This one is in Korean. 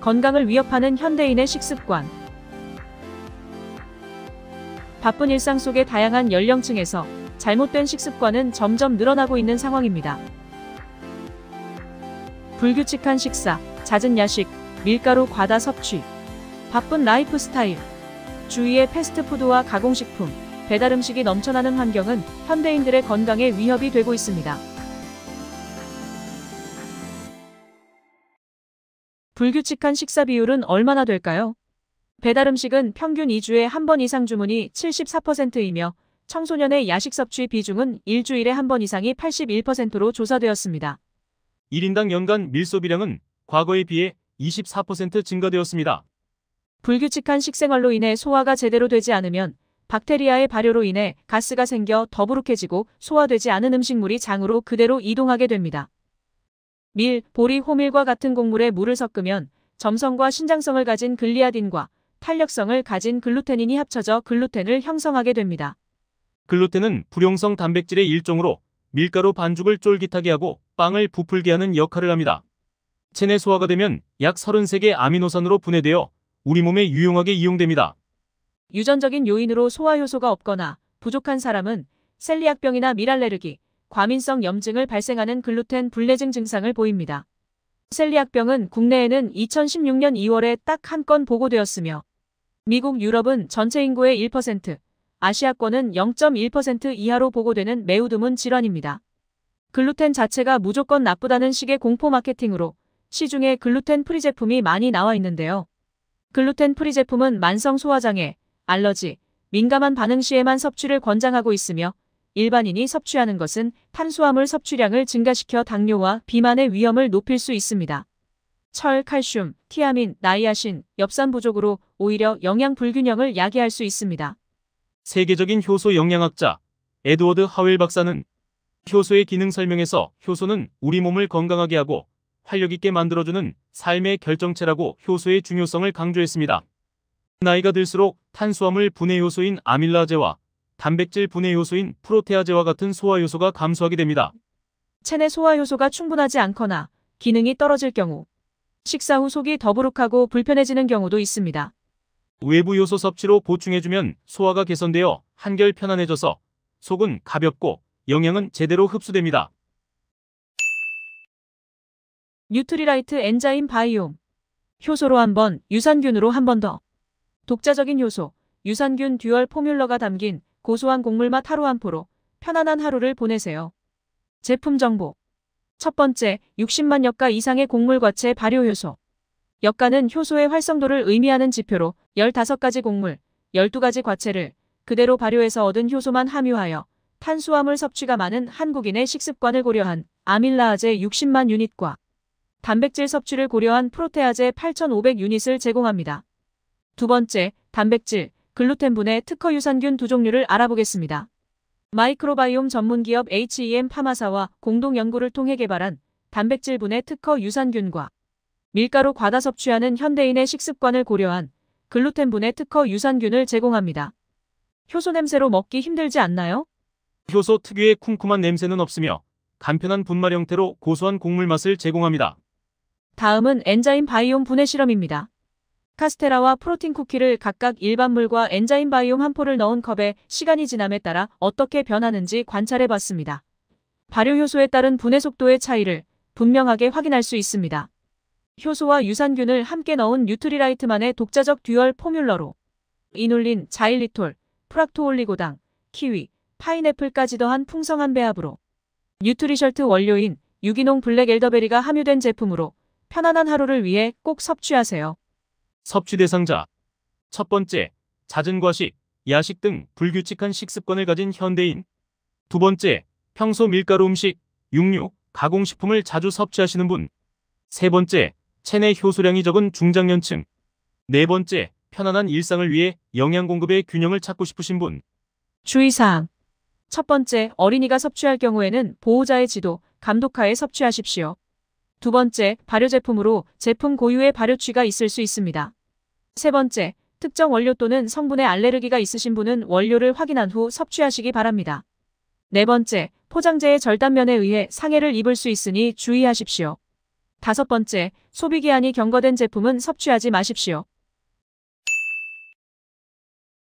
건강을 위협하는 현대인의 식습관. 바쁜 일상 속의 다양한 연령층에서 잘못된 식습관은 점점 늘어나고 있는 상황입니다. 불규칙한 식사, 잦은 야식, 밀가루 과다 섭취, 바쁜 라이프 스타일, 주위의 패스트푸드와 가공식품, 배달 음식이 넘쳐나는 환경은 현대인들의 건강에 위협이 되고 있습니다. 불규칙한 식사 비율은 얼마나 될까요? 배달 음식은 평균 2주에 한 번 이상 주문이 74%이며 청소년의 야식 섭취 비중은 일주일에 한 번 이상이 81%로 조사되었습니다. 1인당 연간 밀소비량은 과거에 비해 24% 증가되었습니다. 불규칙한 식생활로 인해 소화가 제대로 되지 않으면 박테리아의 발효로 인해 가스가 생겨 더부룩해지고 소화되지 않은 음식물이 장으로 그대로 이동하게 됩니다. 밀, 보리, 호밀과 같은 곡물에 물을 섞으면 점성과 신장성을 가진 글리아딘과 탄력성을 가진 글루텐인이 합쳐져 글루텐을 형성하게 됩니다. 글루텐은 불용성 단백질의 일종으로 밀가루 반죽을 쫄깃하게 하고 빵을 부풀게 하는 역할을 합니다. 체내 소화가 되면 약 33개 아미노산으로 분해되어 우리 몸에 유용하게 이용됩니다. 유전적인 요인으로 소화효소가 없거나 부족한 사람은 셀리악병이나 밀알레르기, 과민성 염증을 발생하는 글루텐 불내증 증상을 보입니다. 셀리악병은 국내에는 2016년 2월에 딱 한 건 보고되었으며 미국 유럽은 전체 인구의 1%, 아시아권은 0.1% 이하로 보고되는 매우 드문 질환입니다. 글루텐 자체가 무조건 나쁘다는 식의 공포 마케팅으로 시중에 글루텐 프리 제품이 많이 나와 있는데요. 글루텐 프리 제품은 만성 소화장애, 알러지, 민감한 반응 시에만 섭취를 권장하고 있으며 일반인이 섭취하는 것은 탄수화물 섭취량을 증가시켜 당뇨와 비만의 위험을 높일 수 있습니다. 철, 칼슘, 티아민, 나이아신, 엽산 부족으로 오히려 영양 불균형을 야기할 수 있습니다. 세계적인 효소 영양학자 에드워드 하웰 박사는 효소의 기능 설명에서 효소는 우리 몸을 건강하게 하고 활력있게 만들어주는 삶의 결정체라고 효소의 중요성을 강조했습니다. 나이가 들수록 탄수화물 분해 효소인 아밀라제와 단백질 분해 요소인 프로테아제와 같은 소화 요소가 감소하게 됩니다. 체내 소화 요소가 충분하지 않거나 기능이 떨어질 경우 식사 후 속이 더부룩하고 불편해지는 경우도 있습니다. 외부 요소 섭취로 보충해주면 소화가 개선되어 한결 편안해져서 속은 가볍고 영양은 제대로 흡수됩니다. 뉴트리라이트 엔자임 바이옴 효소로 한번 유산균으로 한 번더 독자적인 효소 유산균 듀얼 포뮬러가 담긴 고소한 곡물맛 하루 한 포로 편안한 하루를 보내세요. 제품 정보 첫 번째, 60만 여가 이상의 곡물 과체 발효 효소 여가는 효소의 활성도를 의미하는 지표로 15가지 곡물, 12가지 과체를 그대로 발효해서 얻은 효소만 함유하여 탄수화물 섭취가 많은 한국인의 식습관을 고려한 아밀라아제 60만 유닛과 단백질 섭취를 고려한 프로테아제 8,500 유닛을 제공합니다. 두 번째, 단백질, 글루텐분의 특허 유산균 두 종류를 알아보겠습니다. 마이크로바이옴 전문기업 HEM 파마사와 공동 연구를 통해 개발한 단백질 분의 특허 유산균과 밀가루 과다 섭취하는 현대인의 식습관을 고려한 글루텐 분의 특허 유산균을 제공합니다. 효소 냄새로 먹기 힘들지 않나요? 효소 특유의 쿰쿰한 냄새는 없으며 간편한 분말 형태로 고소한 곡물 맛을 제공합니다. 다음은 엔자임 바이옴 분해 실험입니다. 카스테라와 프로틴 쿠키를 각각 일반 물과 엔자임 바이옴 한 포를 넣은 컵에 시간이 지남에 따라 어떻게 변하는지 관찰해봤습니다. 발효 효소에 따른 분해 속도의 차이를 분명하게 확인할 수 있습니다. 효소와 유산균을 함께 넣은 뉴트리라이트만의 독자적 듀얼 포뮬러로 이놀린, 자일리톨, 프락토올리고당, 키위, 파인애플까지 더한 풍성한 배합으로 뉴트리셜트 원료인 유기농 블랙 엘더베리가 함유된 제품으로 편안한 하루를 위해 꼭 섭취하세요. 섭취 대상자 첫 번째, 잦은 과식, 야식 등 불규칙한 식습관을 가진 현대인 두 번째, 평소 밀가루 음식, 육류, 가공식품을 자주 섭취하시는 분 세 번째, 체내 효소량이 적은 중장년층 네 번째, 편안한 일상을 위해 영양 공급의 균형을 찾고 싶으신 분 주의사항 첫 번째, 어린이가 섭취할 경우에는 보호자의 지도, 감독하에 섭취하십시오. 두 번째, 발효 제품으로 제품 고유의 발효취가 있을 수 있습니다. 세 번째, 특정 원료 또는 성분에 알레르기가 있으신 분은 원료를 확인한 후 섭취하시기 바랍니다. 네 번째, 포장재의 절단면에 의해 상해를 입을 수 있으니 주의하십시오. 다섯 번째, 소비기한이 경과된 제품은 섭취하지 마십시오.